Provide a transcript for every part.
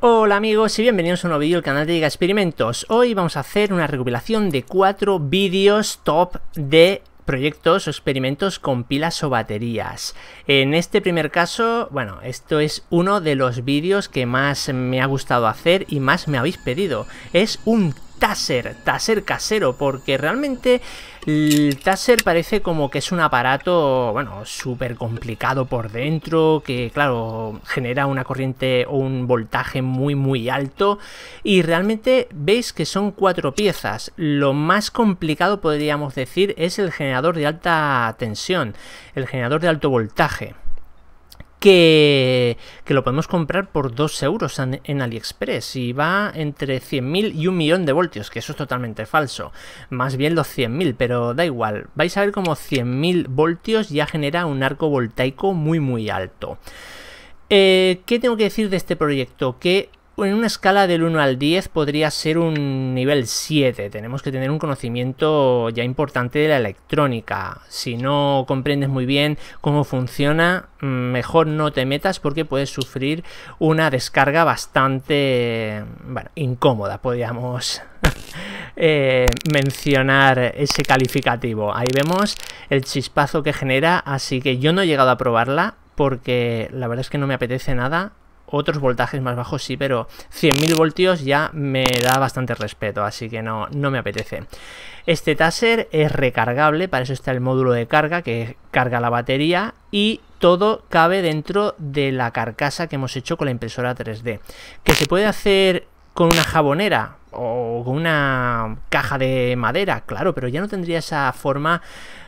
Hola amigos y bienvenidos a un nuevo vídeo del canal de Liga Experimentos. Hoy vamos a hacer una recopilación de cuatro vídeos top de proyectos o experimentos con pilas o baterías. En este primer caso, bueno, esto es uno de los vídeos que más me ha gustado hacer y más me habéis pedido. Es un taser, taser casero, porque realmente el Taser parece como que es un aparato, bueno, súper complicado por dentro, que claro, genera una corriente o un voltaje muy muy alto y realmente veis que son cuatro piezas. Lo más complicado podríamos decir es el generador de alta tensión, el generador de alto voltaje que, lo podemos comprar por 2 euros en, AliExpress y va entre 100.000 y un millón de voltios, que eso es totalmente falso. Más bien los 100.000, pero da igual. Vais a ver como 100.000 voltios ya genera un arco voltaico muy muy alto. Eh, ¿Qué tengo que decir de este proyecto? Que en una escala del 1 al 10 podría ser un nivel 7. Tenemos que tener un conocimiento ya importante de la electrónica. Si no comprendes muy bien cómo funciona, mm, mejor no te metas porque puedes sufrir una descarga bastante incómoda, podríamos eh, mencionar ese calificativo. Ahí vemos el chispazo que genera, así que yo no he llegado a probarla porque la verdad es que no me apetece nada otros voltajes más bajos sí, pero 100.000 voltios ya me da bastante respeto, así que no, no me apetece. Este taser es recargable, para eso está el módulo de carga que carga la batería y todo cabe dentro de la carcasa que hemos hecho con la impresora 3D. Que se puede hacer con una jabonera o con una caja de madera, claro, pero ya no tendría esa forma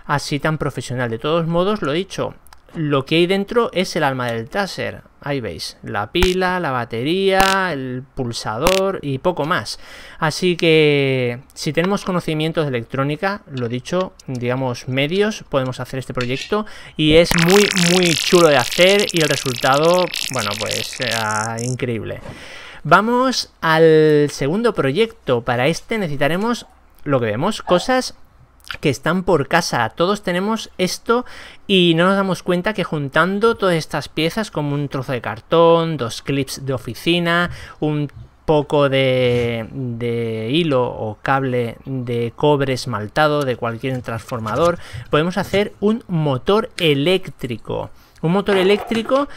así tan profesional. De todos modos, lo dicho, lo que hay dentro es el alma del taser. Ahí veis, la pila, la batería, el pulsador y poco más. Así que si tenemos conocimientos de electrónica, lo dicho, digamos medios, podemos hacer este proyecto. Y es muy, muy chulo de hacer y el resultado, bueno, pues increíble. Vamos al segundo proyecto. Para este necesitaremos, lo que vemos, cosas que están por casa. Todos tenemos esto y no nos damos cuenta que juntando todas estas piezas como un trozo de cartón, dos clips de oficina, un poco de, hilo o cable de cobre esmaltado de cualquier transformador, podemos hacer un motor eléctrico. Un motor eléctrico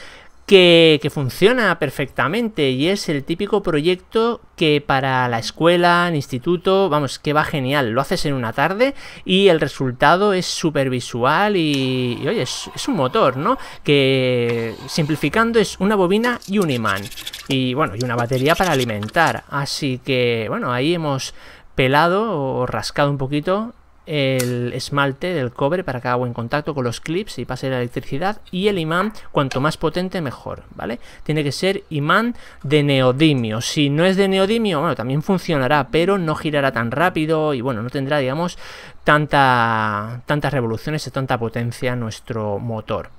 que, funciona perfectamente y es el típico proyecto que para la escuela, el instituto, vamos, que va genial. Lo haces en una tarde y el resultado es súper visual y, y, oye, es, es, un motor, ¿no? Que simplificando es una bobina y un imán. Y bueno, y una batería para alimentar. Así que, bueno, ahí hemos pelado o rascado un poquito el esmalte del cobre para que haga buen contacto con los clips y pase la electricidad y el imán cuanto más potente mejor, ¿vale? Tiene que ser imán de neodimio, si no es de neodimio, bueno, también funcionará, pero no girará tan rápido y bueno, no tendrá, digamos, tanta, tantas revoluciones y tanta potencia nuestro motor.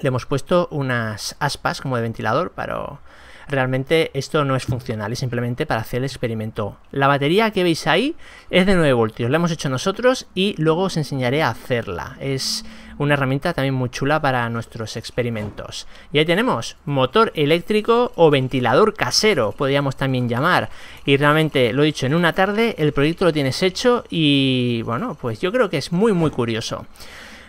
Le hemos puesto unas aspas como de ventilador para realmente esto no es funcional, es simplemente para hacer el experimento. La batería que veis ahí es de 9 voltios, la hemos hecho nosotros y luego os enseñaré a hacerla. Es una herramienta también muy chula para nuestros experimentos. Y ahí tenemos motor eléctrico o ventilador casero, podríamos también llamar. Y realmente, lo he dicho, en una tarde el proyecto lo tienes hecho y bueno, pues yo creo que es muy muy curioso.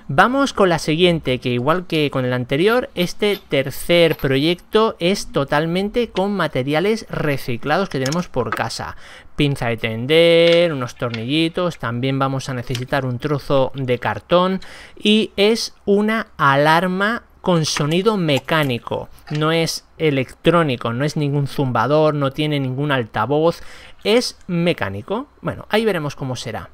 Vamos con la siguiente, que igual que con el anterior, este tercer proyecto es totalmente con materiales reciclados que tenemos por casa. Pinza de tender, unos tornillitos, también vamos a necesitar un trozo de cartón y es una alarma con sonido mecánico, no es electrónico, no es ningún zumbador, no tiene ningún altavoz, es mecánico. Bueno, ahí veremos cómo será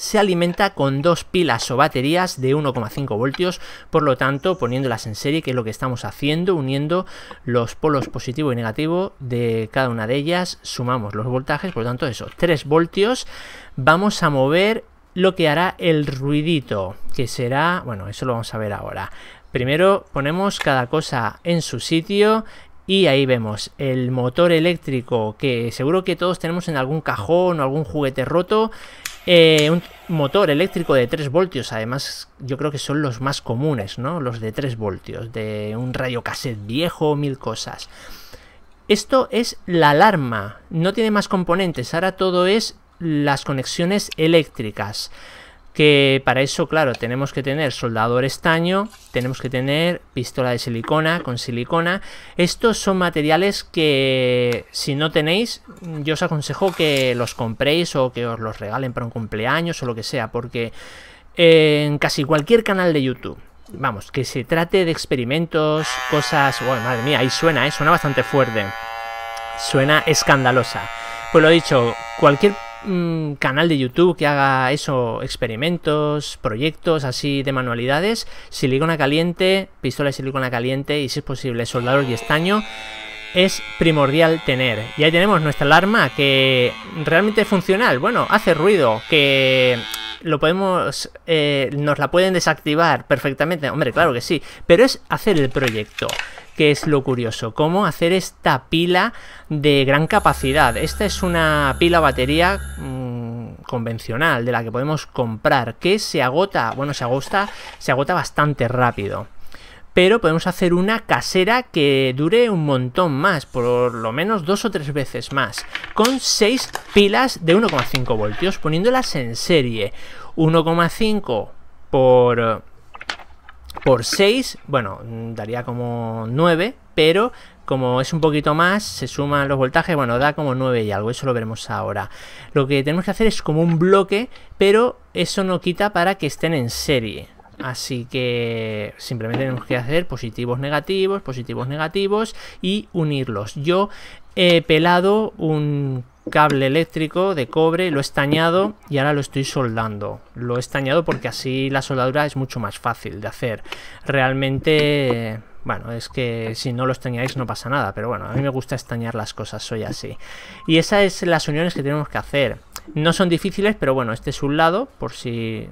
se alimenta con dos pilas o baterías de 1,5 voltios, por lo tanto poniéndolas en serie, que es lo que estamos haciendo, uniendo los polos positivo y negativo de cada una de ellas, sumamos los voltajes, por lo tanto eso, 3 voltios, vamos a mover lo que hará el ruidito, que será, bueno, eso lo vamos a ver ahora. Primero ponemos cada cosa en su sitio y ahí vemos el motor eléctrico que seguro que todos tenemos en algún cajón o algún juguete roto eh, un motor eléctrico de 3 voltios, además yo creo que son los más comunes, ¿no? Los de 3 voltios, de un radio cassette viejo, mil cosas. Esto es la alarma, no tiene más componentes, ahora todo es las conexiones eléctricas que para eso, claro, tenemos que tener soldador estaño, tenemos que tener pistola de silicona con silicona. Estos son materiales que si no tenéis, yo os aconsejo que los compréis o que os los regalen para un cumpleaños o lo que sea, porque eh, en casi cualquier canal de YouTube, vamos, que se trate de experimentos, cosas... Bueno, oh, madre mía, ahí suena, eh, suena bastante fuerte. Suena escandalosa. Pues lo dicho, cualquier un canal de YouTube que haga eso, experimentos, proyectos así de manualidades, silicona caliente, pistola de silicona caliente y si es posible soldador y estaño es primordial tener. Y ahí tenemos nuestra alarma que realmente es funcional, bueno, hace ruido, que lo podemos, eh, nos la pueden desactivar perfectamente, hombre, claro que sí, pero es hacer el proyecto, que es lo curioso, cómo hacer esta pila de gran capacidad. Esta es una pila batería mm, convencional de la que podemos comprar, que se agota, bueno, se agota, se agota bastante rápido pero podemos hacer una casera que dure un montón más, por lo menos dos o tres veces más, con seis pilas de 1,5 voltios, poniéndolas en serie. 1,5 por, por 6, bueno, daría como 9, pero como es un poquito más, se suman los voltajes, bueno, da como 9 y algo, eso lo veremos ahora. Lo que tenemos que hacer es como un bloque, pero eso no quita para que estén en serie. Así que simplemente tenemos que hacer positivos, negativos, positivos, negativos y unirlos. Yo he pelado un cable eléctrico de cobre, lo he estañado y ahora lo estoy soldando. Lo he estañado porque así la soldadura es mucho más fácil de hacer. Realmente, bueno, es que si no lo estañáis no pasa nada, pero bueno, a mí me gusta estañar las cosas, soy así. Y esas son las uniones que tenemos que hacer. No son difíciles, pero bueno, este es un lado, por si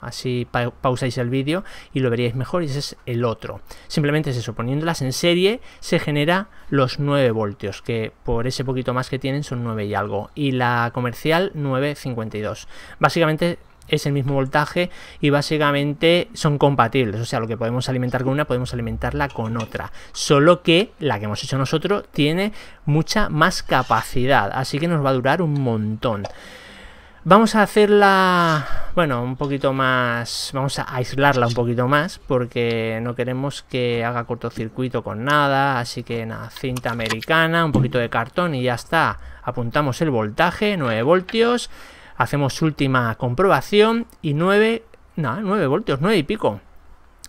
Así pausáis el vídeo y lo veríais mejor y ese es el otro. Simplemente es eso, poniéndolas en serie se genera los 9 voltios, que por ese poquito más que tienen son 9 y algo. Y la comercial 952. Básicamente es el mismo voltaje y básicamente son compatibles. O sea, lo que podemos alimentar con una podemos alimentarla con otra. Solo que la que hemos hecho nosotros tiene mucha más capacidad, así que nos va a durar un montón. Vamos a hacerla, bueno, un poquito más, vamos a aislarla un poquito más porque no queremos que haga cortocircuito con nada, así que nada, cinta americana, un poquito de cartón y ya está. Apuntamos el voltaje, 9 voltios, hacemos última comprobación y 9, no, 9 voltios, 9 y pico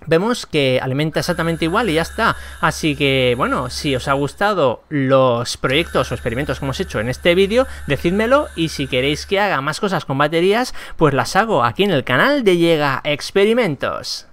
vemos que alimenta exactamente igual y ya está. Así que, bueno, si os ha gustado los proyectos o experimentos que hemos hecho en este vídeo, decídmelo y si queréis que haga más cosas con baterías, pues las hago aquí en el canal de Llega Experimentos.